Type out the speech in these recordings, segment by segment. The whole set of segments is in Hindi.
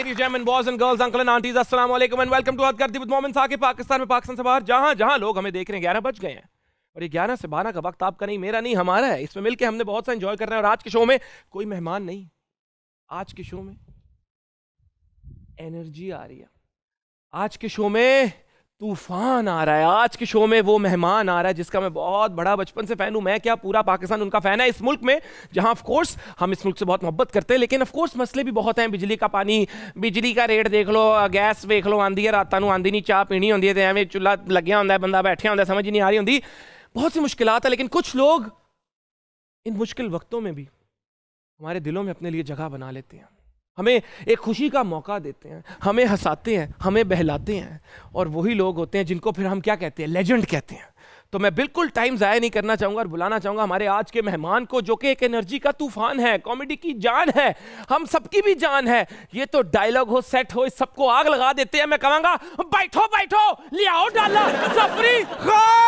Ladies, gentlemen, boys and girls, uncle and aunties, अस्सलाम वालेकुम एंड वेलकम टू हद कर विद मोमिन साकिब पाकिस्तान में पाकिस्तान से बाहर जहां जहां लोग हमें देख रहे हैं ग्यारह बज गए हैं और ये ग्यारह से बारह का वक्त आपका नहीं मेरा नहीं हमारा है इसमें मिलकर हमने बहुत सा इन्जॉय करना है और आज के शो में कोई मेहमान नहीं आज के शो में एनर्जी आ रही है आज के शो में तूफान आ रहा है आज के शो में वो मेहमान आ रहा है जिसका मैं बहुत बड़ा बचपन से फैन हूं मैं क्या पूरा पाकिस्तान उनका फैन है इस मुल्क में जहां ऑफ कोर्स हम इस मुल्क से बहुत मोहब्बत करते हैं लेकिन ऑफ कोर्स मसले भी बहुत हैं बिजली का पानी बिजली का रेट देख लो गैस देख लो आंदी है रातों आंदी नहीं चाह पीनी होंगी तो एवं चूल्हा लग्या होंगे बंदा बैठा होंगे समझ नहीं आ रही होंगी बहुत सी मुश्किल है लेकिन कुछ लोग इन मुश्किल वक्तों में भी हमारे दिलों में अपने लिए जगह बना लेते हैं हमें एक खुशी का मौका देते हैं हमें हंसाते हैं हमें बहलाते हैं और वही लोग होते हैं जिनको फिर हम क्या कहते हैं लेजेंड कहते हैं तो मैं बिल्कुल टाइम ज़ाया नहीं करना चाहूँगा और बुलाना चाहूँगा हमारे आज के मेहमान को जो कि एक एनर्जी का तूफान है कॉमेडी की जान है हम सबकी भी जान है ये तो डायलॉग हो सेट हो इस सबको आग लगा देते हैं मैं कहूँगा बैठो बैठो ले आओ डाला सफरी हाँ!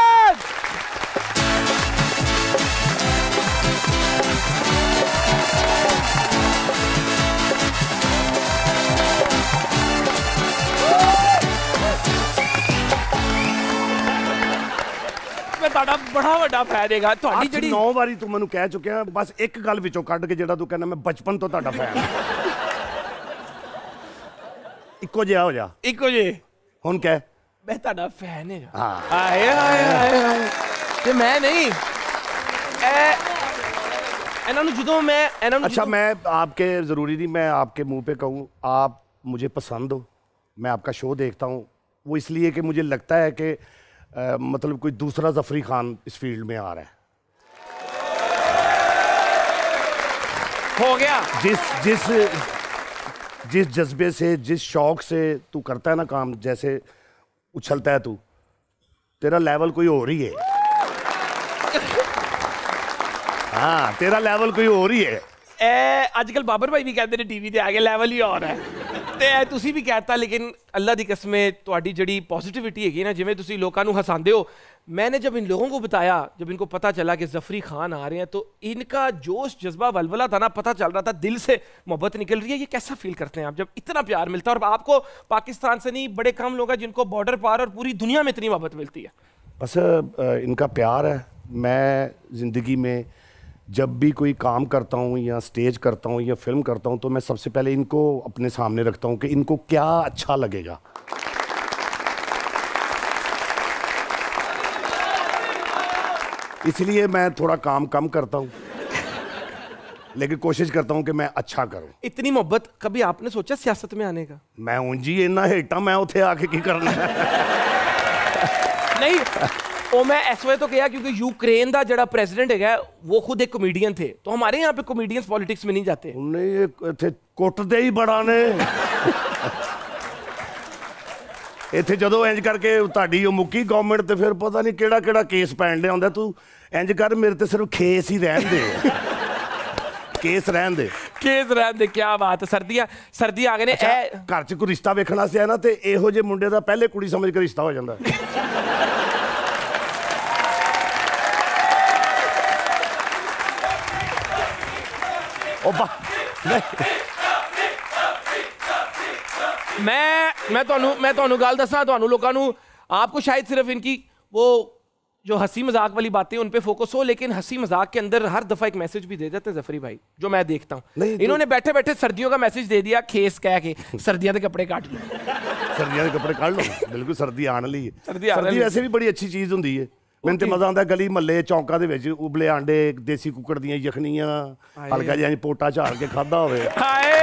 ਤੁਹਾਡਾ ਬੜਾ ਵੱਡਾ ਫੈਨ ਹੈਗਾ ਤੁਹਾਡੀ ਜਿਹੜੀ ਨੌ ਵਾਰੀ ਤੂੰ ਮੈਨੂੰ ਕਹਿ ਚੁੱਕਿਆ ਬਸ ਇੱਕ ਗੱਲ ਵਿੱਚੋਂ ਕੱਢ ਕੇ ਜਿਹੜਾ ਤੂੰ ਕਹਿੰਦਾ ਮੈਂ ਬਚਪਨ ਤੋਂ ਤੁਹਾਡਾ ਫੈਨ ਇੱਕੋ ਜਿਹਾ ਹੋ ਜਾ ਇੱਕੋ ਜੇ ਹੁਣ ਕਹਿ ਮੈਂ ਤੁਹਾਡਾ ਫੈਨ ਹੈਗਾ ਹਾਂ ਆਏ ਆਏ ਆਏ ਤੇ ਮੈਂ ਨਹੀਂ ਐ ਇਹਨਾਂ ਨੂੰ ਜਦੋਂ मैं ਇਹਨਾਂ ਨੂੰ अच्छा मैं आपके ज़रूरी नहीं मैं आपके मुंह पे कहूँ आप मुझे पसंद हो मैं आपका शो देखता हूँ वो इसलिए कि मुझे लगता है कि आ, मतलब कोई दूसरा जफरी खान इस फील्ड में आ रहा है हो गया जिस जिस जिस जज्बे से जिस शौक से तू करता है ना काम जैसे उछलता है तू तेरा लेवल कोई और ही है हाँ तेरा लेवल कोई और ही है अजकल बाबर भाई भी कहते हैं टीवी पे आगे लेवल ही और है भी कहता लेकिन अल्लाह की ਲੇਕਿਨ ਅੱਲਾ ਦੀ ਕਸਮ ਹੈ ਤੁਹਾਡੀ ਜਿਹੜੀ ਪੋਜ਼ਿਟਿਵਿਟੀ ਹੈਗੀ ਨਾ ਜਿਵੇਂ मैंने जब इन लोगों को बताया जब इनको पता चला कि जफरी खान आ रहे हैं तो इनका जोश जज्बा बलबला था ना पता चल रहा था दिल से मोहब्बत निकल रही है ये कैसा फील करते हैं आप जब इतना प्यार मिलता है और आपको पाकिस्तान से नहीं बड़े कम लोग हैं जिनको बॉर्डर पार और पूरी दुनिया में इतनी मोहब्बत मिलती है बस इनका प्यार है मैं ज़िंदगी में जब भी कोई काम करता हूँ या स्टेज करता हूँ या फिल्म करता हूँ तो मैं सबसे पहले इनको अपने सामने रखता हूँ कि इनको क्या अच्छा लगेगा इसलिए मैं थोड़ा काम कम करता हूँ लेकिन कोशिश करता हूँ कि मैं अच्छा करूँ इतनी मोहब्बत कभी आपने सोचा सियासत में आने का मैं जी इन्ना हेटा मैं उठे आके की करना नहीं ਉਹ मैं इस वजह तो किया क्योंकि यूक्रेन का जरा प्रेसिडेंट है वो खुद एक कॉमेडियन थे तो हमारे यहाँ पे कॉमेडियंस पॉलिटिक्स में ਨਹੀਂ जाते नहीं ये ਇੱਥੇ ਕੁੱਟਦੇ ਹੀ ਬੜਾ ਨੇ ਇੱਥੇ ਜਦੋਂ ਇੰਜ ਕਰਕੇ ਤੁਹਾਡੀ ਉਹ ਮੁੱਕੀ ਗਵਰਨਮੈਂਟ ਤੇ ਫਿਰ ਪਤਾ ਨਹੀਂ ਕਿਹੜਾ ਕਿਹੜਾ ਕੇਸ ਪੈਣ ਲਿਆ ਹੁੰਦਾ ਤੂੰ ਇੰਜ ਕਰ ਮੇਰੇ ਤੇ ਸਿਰਫ ਖੇਸ ਹੀ ਰਹਿਣ ਦੇ ਕੇਸ ਰਹਿਣ ਦੇ ਕੇਸ ਰਹਿਣ ਦੇ ਕੀ ਬਾਤ ਸਰਦੀਆਂ ਸਰਦੀ ਆ ਗਏ ਨੇ ਇਹ ਘਰ 'ਚ ਕੋਈ ਰਿਸ਼ਤਾ ਵੇਖਣਾ ਸੀ ਨਾ ਤੇ ਇਹੋ ਜਿਹੇ ਮੁੰਡੇ ਦਾ ਪਹਿਲੇ ਕੁੜੀ ਸਮਝ ਕੇ ਰਿਸ਼ਤਾ ਹੋ ਜਾਂਦਾ ਬਾਬਾ ਮੈਂ ਮੈਂ ਤੁਹਾਨੂੰ ਮੈਂ ਤੁਹਾਨੂੰ ਗੱਲ ਦੱਸਾਂ ਤੁਹਾਨੂੰ ਲੋਕਾਂ ਨੂੰ आपको शायद सिर्फ इनकी वो जो हंसी मजाक वाली बातें उन पे फोकस हो लेकिन हंसी मजाक के अंदर हर दफा एक मैसेज भी दे देते हैं जफरी भाई जो मैं देखता हूँ इन्होंने बैठे बैठे सर्दियों का मैसेज दे दिया खेस कह के सर्दियां के कपड़े काट लो सर्दियां के कपड़े काट लो बिल्कुल सर्दी आने ली सर्दी सर्दी वैसे भी बड़ी अच्छी चीज होती ਮੈਂ ਤੇ ਮਜ਼ਾ ਆਉਂਦਾ ਗਲੀ ਮੱਲੇ ਚੌਂਕਾਂ ਦੇ ਵਿੱਚ ਉਬਲੇ ਆਂਡੇ ਦੇਸੀ ਕੁੱਕੜ ਦੀਆਂ ਯਖਨੀਆਂ ਹਲਕਾ ਜਿਹਾ ਪੋਟਾ ਝਾੜ ਕੇ ਖਾਦਾ ਹੋਵੇ ਹਾਏ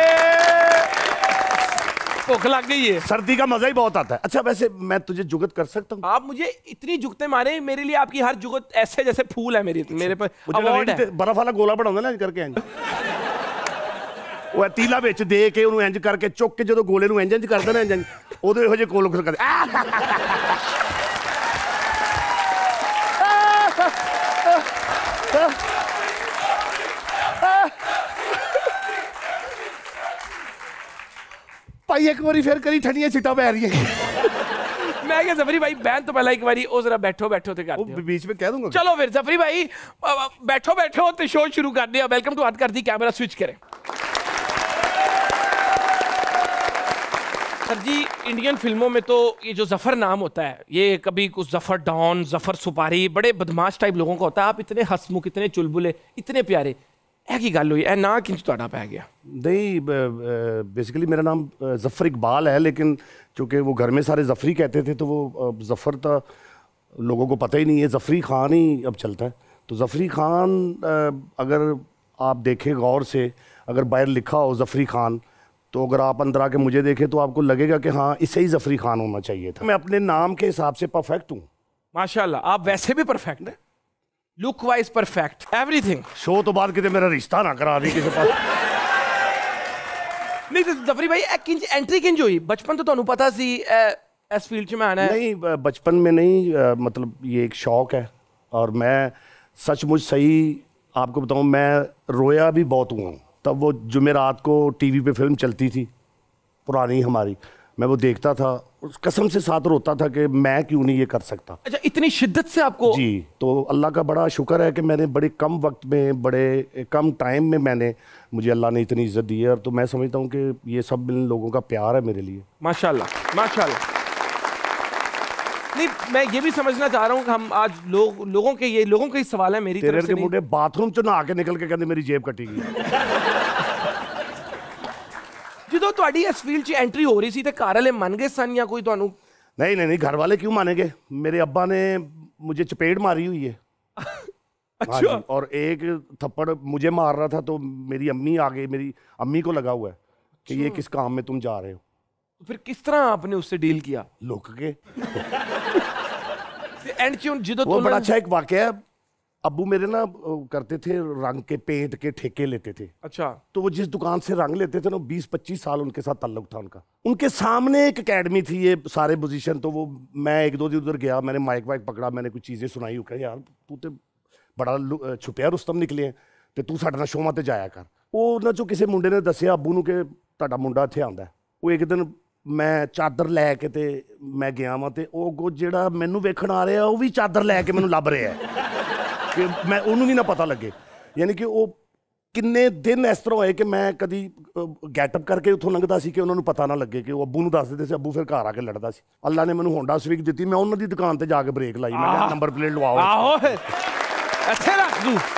ਭੁੱਖ ਲੱਗ ਗਈ ਏ ਸਰਦੀ ਦਾ ਮਜ਼ਾ ਹੀ ਬਹੁਤ ਆਤਾ ਹੈ ਅੱਛਾ ਵੈਸੇ ਮੈਂ ਤੁਝੇ ਜੁਗਤ ਕਰ ਸਕਦਾ ਹਾਂ ਆਪ ਮੁਝੇ ਇਤਨੀ ਜੁਗਤੇ ਮਾਰੇ ਮੇਰੇ ਲਈ ਆਪਕੀ ਹਰ ਜੁਗਤ ਐਸੇ ਜਿਵੇਂ ਫੂਲ ਹੈ ਮੇਰੇ ਮੇਰੇ मेरे पर ਬਰਫ ਵਾਲਾ ਗੋਲਾ ਬਣਾਉਂਦਾ ਨਾ ਅੱਜ ਕਰਕੇ ਇੰਜ ਉਹ ਤੀਲਾ ਵਿੱਚ ਦੇ ਕੇ ਉਹਨੂੰ ਇੰਜ ਕਰਕੇ ਚੁੱਕ ਕੇ ਜਦੋਂ ਗੋਲੇ ਨੂੰ ਇੰਜ ਇੰਜ ਕਰਦੇ ਨਾ ਇੰਜ ਉਹਦੇ ਇਹੋ ਜਿਹੇ ਕੋਲ ਕਰਦੇ भाई एक ਇੱਕ फिर करी ठंडिया ਠੰਡੀਆਂ पै रही है मैं क्या जफरी भाई बहन तो पहला एक बारी ओ जरा बैठो बैठो तो करते बीच में कह दूंगा चलो फिर जफरी भाई बैठो बैठो तो शो शुरू कर दिया वेलकम टू हद कर दी कैमरा स्विच करें सर जी इंडियन फिल्मों में तो ये जो जफर नाम होता है ये कभी कुछ जफर डॉन जफर सुपारी बड़े बदमाश टाइप लोगों का होता है आप इतने हसमुख इतने चुलबुले इतने प्यारे ਇਹ की गल हुई ना कि ਕਿੰਚ गया नहीं बेसिकली मेरा नाम जफ़र इकबाल है लेकिन चूँकि वो घर में सारे जफ़री कहते थे तो वो जफ़र था लोगों को पता ही नहीं है जफ़री ख़ान ही अब चलता है तो जफ़री ख़ान अगर आप देखें गौर से अगर बाहर लिखा हो जफ़री ख़ान तो अगर आप अंदर आके मुझे देखें तो आपको लगेगा कि हाँ इसे ही जफ़री ख़ान होना चाहिए था मैं अपने नाम के हिसाब से परफेक्ट हूँ माशाल्लाह आप वैसे भी परफेक्ट हैं look wise perfect everything show तो बाद कितने मेरा रिश्ता ना करा दी किसी पास नहीं ਤੇ ਜ਼ਫਰੀ ਭਾਈ ਇਹ ਕਿੰਜ ਐਂਟਰੀ ਕਿੰਜ ਹੋਈ ਬਚਪਨ ਤੋਂ ਤੁਹਾਨੂੰ ਪਤਾ ਸੀ ਇਸ ਫੀਲਡ 'ਚ ਮੈਂ ਆਣਾ नहीं बचपन में नहीं मतलब ये एक शौक है और मैं सचमुच सही आपको बताऊं मैं रोया भी बहुत हुआ हूं तब वो जुमेरात को टीवी पे फिल्म चलती थी पुरानी हमारी मैं वो देखता था उस कसम से साथ रोता था कि मैं क्यों नहीं ये कर सकता अच्छा इतनी शिद्दत से आपको जी तो अल्लाह का बड़ा शुक्र है कि मैंने बड़े कम वक्त में बड़े कम टाइम में मैंने मुझे अल्लाह ने इतनी इज्जत दी है और तो मैं समझता हूँ कि ये सब इन लोगों का प्यार है मेरे लिए माशाल्लाह माशाल्लाह नहीं मैं ये भी समझना चाह रहा हूँ हम आज लोग लोगों के ये लोगों के ही सवाल है मेरी तरफ से मुझे बाथरूम चो नहा निकल के कहते मेरी जेब कटी गई ਜਦੋਂ ਤੁਹਾਡੀ ਇਸ ਫੀਲਡ 'ਚ ਐਂਟਰੀ ਹੋ ਰਹੀ ਸੀ ਤੇ ਘਰ ਵਾਲੇ ਮੰਨ ਗਏ ਸਨ ਜਾਂ ਕੋਈ ਤੁਹਾਨੂੰ नहीं नहीं नहीं घर वाले क्यों मानेंगे मेरे अब्बा ने मुझे चपेट मारी हुई है अच्छा और एक थप्पड़ मुझे मार रहा था तो मेरी अम्मी आ गई मेरी अम्मी को लगा हुआ है कि ये किस काम में तुम जा रहे हो तो फिर किस तरह आपने उससे डील किया लुक के एंड जो बड़ा अच्छा एक वाक्य है अबू मेरे ना करते थे रंग के पेंट के ठेके लेते थे अच्छा तो वो जिस दुकान से रंग लेते थे ना बीस पच्चीस साल उनके साथ ताल्लुक था उनका उनके सामने एक अकेडमी थी ये सारे पोजीशन तो वो मैं एक दो दिन उधर गया मैंने माइक वाइक पकड़ा मैंने कुछ चीज़ें सुनाई वो यार तू तो बड़ा छुपया रुस्तम निकले हैं ਤੇ ਤੂੰ ਸਾਡੇ ਨਾਲ ਸ਼ੋਮਾ ਤੇ ਜਾਇਆ ਕਰ ਉਹ ਨਾ ਚੋਂ ਕਿਸੇ ਮੁੰਡੇ ਨੇ ਦੱਸਿਆ ਅੱਬੂ ਨੂੰ ਕਿ ਤੁਹਾਡਾ ਮੁੰਡਾ ਇੱਥੇ ਆਉਂਦਾ ਉਹ ਇੱਕ ਦਿਨ ਮੈਂ ਚਾਦਰ ਲੈ ਕੇ ਤੇ ਮੈਂ ਗਿਆ ਵਾਂ ਤੇ ਉਹ ਜਿਹੜਾ ਮੈਨੂੰ ਵੇਖਣ ਆ ਰਿਹਾ ਉਹ ਵੀ ਚਾਦਰ ਲੈ ਕੇ ਮੈਨੂੰ ਲੱਭ ਕਿ ਮੈਂ ਉਹਨੂੰ ਵੀ ਨਾ ਪਤਾ ਲੱਗੇ ਯਾਨੀ ਕਿ ਉਹ ਕਿੰਨੇ ਦਿਨ ਇਸ ਤਰ੍ਹਾਂ ਹੋਏ ਕਿ ਮੈਂ ਕਦੀ ਗੈਟਅਪ ਕਰਕੇ ਉੱਥੋਂ ਲੰਘਦਾ ਸੀ ਕਿ ਉਹਨਾਂ ਨੂੰ ਪਤਾ ਨਾ ਲੱਗੇ ਕਿ ਉਹ ਅੱਬੂ ਨੂੰ ਦੱਸ ਦਿੰਦੇ ਸੀ ਅੱਬੂ ਫਿਰ ਘਰ ਆ ਕੇ ਲੜਦਾ ਸੀ ਅੱਲਾ ਨੇ ਮੈਨੂੰ ਹੋਂਡਾ ਸਵਿਕ ਦਿੱਤੀ ਮੈਂ ਉਹਨਾਂ ਦੀ ਦੁਕਾਨ ਤੇ ਜਾ ਕੇ ਬ੍ਰੇਕ ਲਾਈ ਮੈਂ ਕਿਹਾ ਨੰਬਰ ਪਲੇਟ ਲਵਾਓ ਆਹੋ ਇੱਥੇ ਰੱਖ ਦੂ